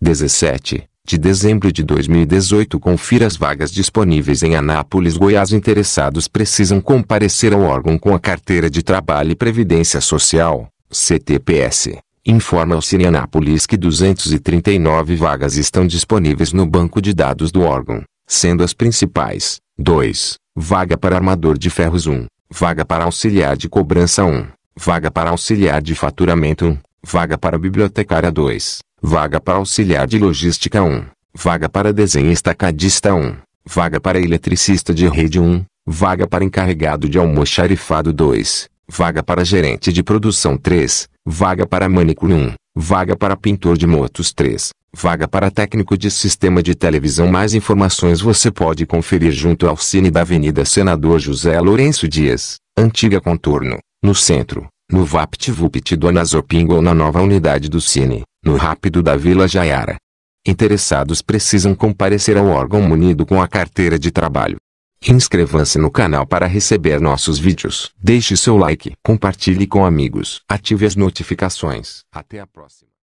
17 de dezembro de 2018 confira as vagas disponíveis em Anápolis, Goiás. Interessados precisam comparecer ao órgão com a carteira de trabalho e previdência social, CTPS. Informa ao Cine Anápolis que 239 vagas estão disponíveis no banco de dados do órgão, sendo as principais: 2. Vaga para armador de ferros 1, vaga para auxiliar de cobrança 1, vaga para auxiliar de faturamento 1, vaga para bibliotecária 2, vaga para auxiliar de logística 1, vaga para desenhista cadista 1, vaga para eletricista de rede 1, vaga para encarregado de almoxarifado 2, vaga para gerente de produção 3, vaga para manicure 1, vaga para pintor de motos 3, Vaga para técnico de sistema de televisão. Mais informações você pode conferir junto ao Cine da Avenida Senador José Lourenço Dias, antiga Contorno, no centro, no VaptVupt do Anazopingo ou na nova unidade do Cine, no Rápido da Vila Jaiara. Interessados precisam comparecer ao órgão munido com a carteira de trabalho. Inscreva-se no canal para receber nossos vídeos. Deixe seu like, compartilhe com amigos, ative as notificações. Até a próxima.